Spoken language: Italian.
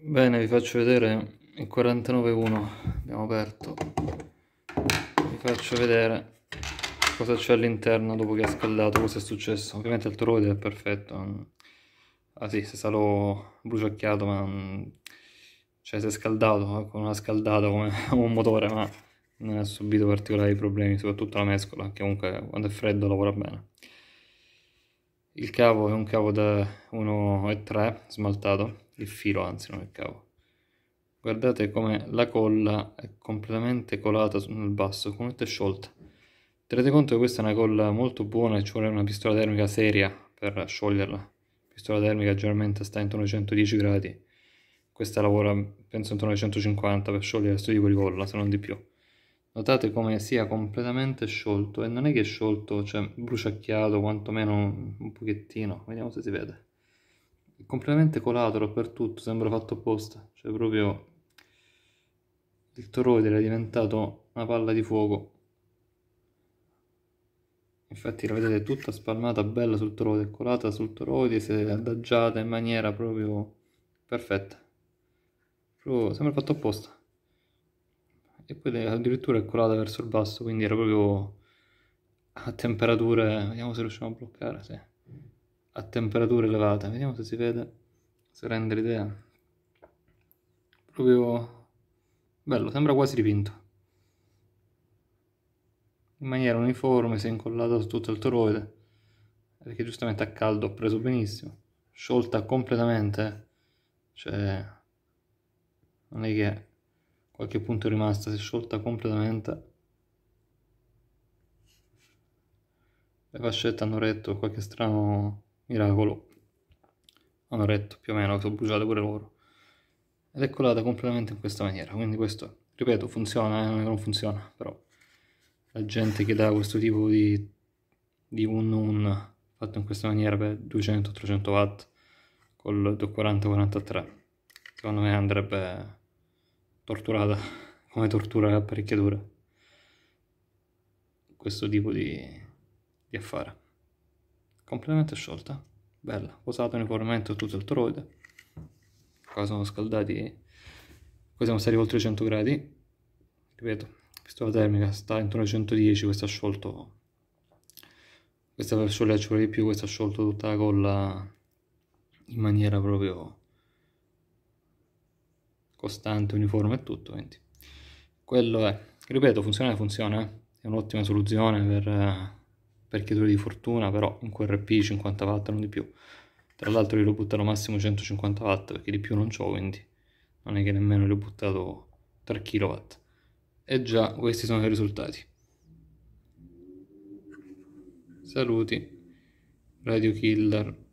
Bene, vi faccio vedere il 49.1, abbiamo aperto, vi faccio vedere cosa c'è all'interno dopo che ha scaldato, cosa è successo. Ovviamente il toroide è perfetto, ah sì, si è solo bruciacchiato, ma cioè si è scaldato, ecco, non ha scaldato come un motore, ma non ha subito particolari problemi, soprattutto la mescola, che comunque quando è freddo lavora bene. Il cavo è un cavo da 1,3 smaltato il filo anzi non il cavo guardate come la colla è completamente colata nel basso completamente sciolta tenete conto che questa è una colla molto buona e ci vuole una pistola termica seria per scioglierla la pistola termica generalmente sta intorno ai 110 gradi questa lavora penso intorno ai 150 per sciogliere questo tipo di colla se non di più notate come sia completamente sciolto e non è che è sciolto cioè bruciacchiato quantomeno un pochettino vediamo se si vede il completamente colato dappertutto, sembra fatto apposta, cioè proprio il toroide era diventato una palla di fuoco. Infatti la vedete tutta spalmata bella sul toroide, colata sul toroide, si è adagiata in maniera proprio perfetta. Proprio, sembra fatto apposta. E poi addirittura è colata verso il basso, quindi era proprio a temperature, vediamo se riusciamo a bloccare, sì a temperatura elevata. Vediamo se si vede, se rende l'idea. Proprio bello, sembra quasi dipinto. In maniera uniforme si è incollato su tutto il toroide, perché giustamente a caldo ho preso benissimo. Sciolta completamente, eh. cioè non è che qualche punto è rimasta, si è sciolta completamente. Le fascette hanno retto qualche strano miracolo, hanno retto più o meno, sono bruciate pure loro. Ed è colata ecco completamente in questa maniera, quindi questo, ripeto, funziona, eh, non funziona, però la gente che dà questo tipo di, di un un fatto in questa maniera per 200-300 watt col 240 43 secondo me andrebbe torturata come tortura l'apparecchiatura questo tipo di, di affare completamente sciolta bella posata uniformemente tutto il toroide qua sono scaldati qua siamo stati oltre 100 gradi ripeto pistola termica sta intorno ai 110 questo ha sciolto questa per sciogliere ci vuole di più questo ha sciolto tutta la colla in maniera proprio costante uniforme e tutto quindi quello è ripeto funziona funziona eh. è un'ottima soluzione per perché chiedere di fortuna, però in QRP 50 watt non di più. Tra l'altro io l'ho buttato massimo 150 watt perché di più non c'ho, quindi non è che nemmeno ho buttato 3 kW. E già questi sono i risultati. Saluti, Radio Killer.